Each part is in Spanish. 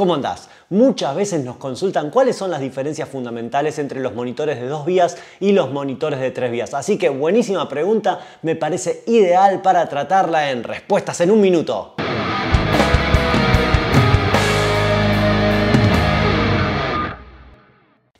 ¿Cómo andás? Muchas veces nos consultan cuáles son las diferencias fundamentales entre los monitores de dos vías y los monitores de tres vías. Así que buenísima pregunta, me parece ideal para tratarla en respuestas en un minuto.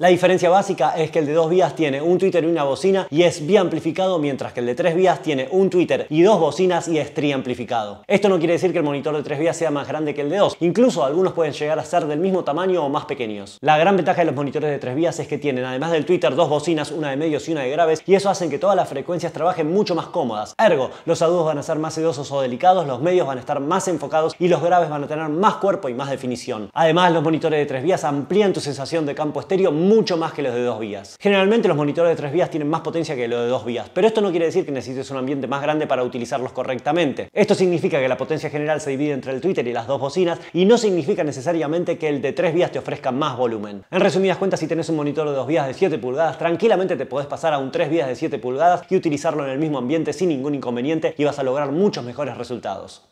La diferencia básica es que el de dos vías tiene un Twitter y una bocina y es biamplificado, mientras que el de tres vías tiene un Twitter y dos bocinas y es triamplificado. Esto no quiere decir que el monitor de tres vías sea más grande que el de dos, incluso algunos pueden llegar a ser del mismo tamaño o más pequeños. La gran ventaja de los monitores de tres vías es que tienen, además del Twitter, dos bocinas, una de medios y una de graves, y eso hace que todas las frecuencias trabajen mucho más cómodas. Ergo, los agudos van a ser más sedosos o delicados, los medios van a estar más enfocados y los graves van a tener más cuerpo y más definición. Además, los monitores de tres vías amplían tu sensación de campo estéreo mucho más que los de dos vías. Generalmente los monitores de tres vías tienen más potencia que los de dos vías, pero esto no quiere decir que necesites un ambiente más grande para utilizarlos correctamente. Esto significa que la potencia general se divide entre el Twitter y las dos bocinas y no significa necesariamente que el de tres vías te ofrezca más volumen. En resumidas cuentas, si tenés un monitor de dos vías de 7 pulgadas, tranquilamente te podés pasar a un tres vías de 7 pulgadas y utilizarlo en el mismo ambiente sin ningún inconveniente y vas a lograr muchos mejores resultados.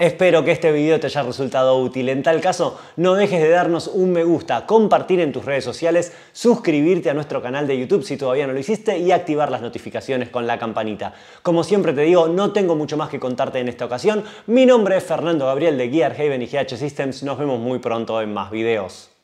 Espero que este video te haya resultado útil. En tal caso, no dejes de darnos un me gusta, compartir en tus redes sociales, suscribirte a nuestro canal de YouTube si todavía no lo hiciste y activar las notificaciones con la campanita. Como siempre te digo, no tengo mucho más que contarte en esta ocasión. Mi nombre es Fernando Gabriel de Gear Haven y GH Systems. Nos vemos muy pronto en más videos.